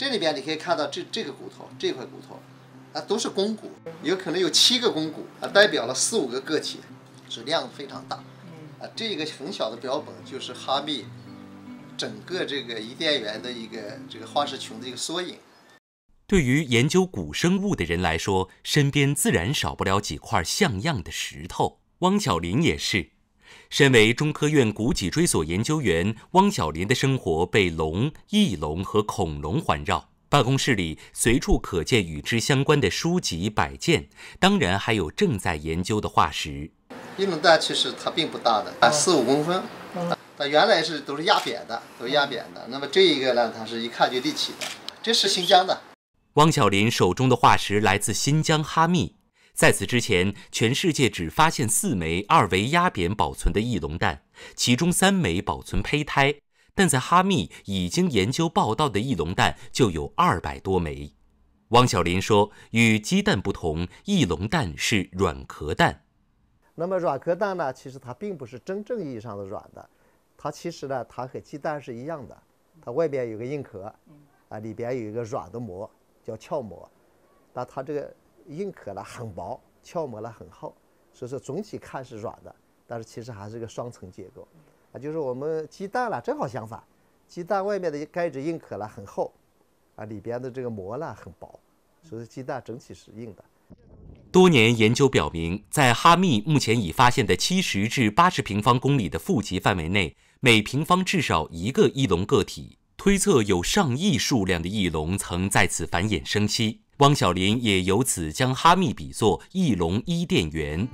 这里边你可以看到这这个骨头这块骨头，啊都是肱骨，有可能有七个肱骨啊，代表了四五个个体，质量非常大。啊，这个很小的标本就是哈密整个这个伊甸园的一个这个化石群的一个缩影。对于研究古生物的人来说，身边自然少不了几块像样的石头。汪小林也是。身为中科院古脊椎所研究员，汪小林的生活被龙、翼龙和恐龙环绕。办公室里随处可见与之相关的书籍、摆件，当然还有正在研究的化石。翼龙蛋其实它并不大的，啊，四五公分。它原来是都是压扁的，都压扁的。那么这一个呢，它是一看就立体的。这是新疆的。汪小林手中的化石来自新疆哈密。在此之前，全世界只发现四枚二维压扁保存的翼龙蛋，其中三枚保存胚胎。但在哈密已经研究报道的翼龙蛋就有二百多枚。汪小林说：“与鸡蛋不同，翼龙蛋是软壳蛋。那么软壳蛋呢？其实它并不是真正意义上的软的，它其实呢，它和鸡蛋是一样的，它外边有个硬壳，啊，里边有一个软的膜，叫壳膜。那它这个。”硬壳了很薄，鞘膜了很厚，所以说总体看是软的，但是其实还是一个双层结构，啊，就是我们鸡蛋了正好相反，鸡蛋外面的盖子硬壳了很厚，啊，里边的这个膜呢很薄，所以鸡蛋整体是硬的。多年研究表明，在哈密目前已发现的七十至八十平方公里的富集范围内，每平方至少一个翼龙个体，推测有上亿数量的翼龙曾在此繁衍生息。汪小林也由此将哈密比作翼龙伊甸园。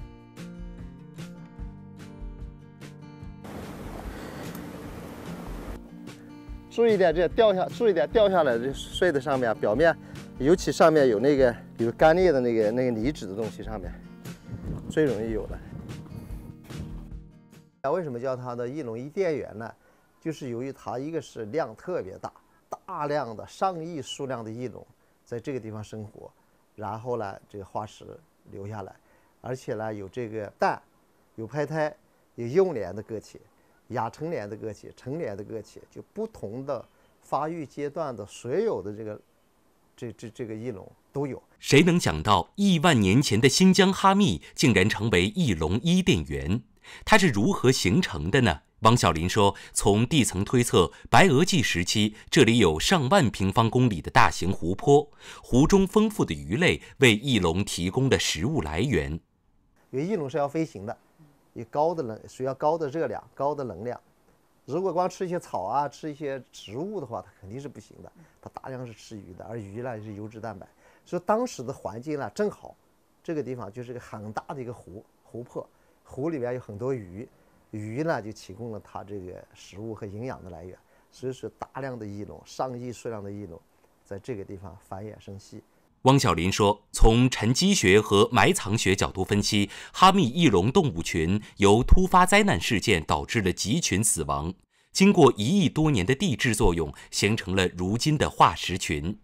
注意点，这掉下，注意点掉下来，这碎在上面表面，尤其上面有那个有干裂的那个那个泥质的东西上面，最容易有的。那为什么叫它的翼龙伊甸园呢？就是由于它一个是量特别大，大量的上亿数量的翼龙。在这个地方生活，然后呢，这个化石留下来，而且呢，有这个蛋，有胚胎，有幼年个体、亚成年的个体、成年的个体，就不同的发育阶段的所有的这个这这这个翼龙都有。谁能想到亿万年前的新疆哈密竟然成为翼龙伊甸园？它是如何形成的呢？王小林说：“从地层推测，白垩纪时期这里有上万平方公里的大型湖泊，湖中丰富的鱼类为翼龙提供的食物来源。因为翼龙是要飞行的，有高的能需要高的热量、高的能量。如果光吃一些草啊、吃一些植物的话，它肯定是不行的。它大量是吃鱼的，而鱼呢是油脂蛋白，所以当时的环境呢正好，这个地方就是个很大的一个湖湖泊，湖里边有很多鱼。”鱼呢，就提供了它这个食物和营养的来源，所以说大量的翼龙，上亿数量的翼龙，在这个地方繁衍生息。汪小林说，从沉积学和埋藏学角度分析，哈密翼龙动物群由突发灾难事件导致了集群死亡，经过一亿多年的地质作用，形成了如今的化石群。